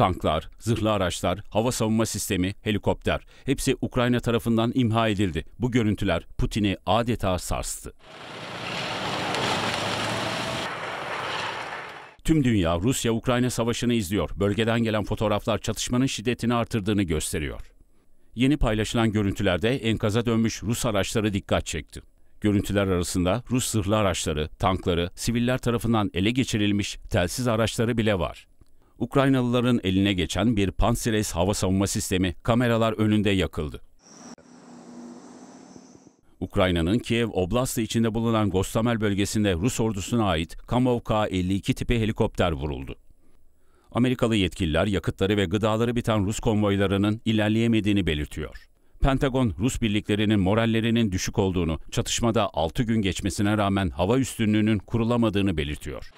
tanklar, zırhlı araçlar, hava savunma sistemi, helikopter hepsi Ukrayna tarafından imha edildi. Bu görüntüler Putin'i adeta sarstı. Tüm dünya Rusya-Ukrayna savaşını izliyor. Bölgeden gelen fotoğraflar çatışmanın şiddetini artırdığını gösteriyor. Yeni paylaşılan görüntülerde enkaza dönmüş Rus araçları dikkat çekti. Görüntüler arasında Rus zırhlı araçları, tankları, siviller tarafından ele geçirilmiş telsiz araçları bile var. Ukraynalıların eline geçen bir Panzer S hava savunma sistemi kameralar önünde yakıldı. Ukrayna'nın Kiev Oblastı içinde bulunan Gostamel bölgesinde Rus ordusuna ait Kamovka 52 tipi helikopter vuruldu. Amerikalı yetkililer yakıtları ve gıdaları biten Rus konvoylarının ilerleyemediğini belirtiyor. Pentagon, Rus birliklerinin morallerinin düşük olduğunu, çatışmada 6 gün geçmesine rağmen hava üstünlüğünün kurulamadığını belirtiyor.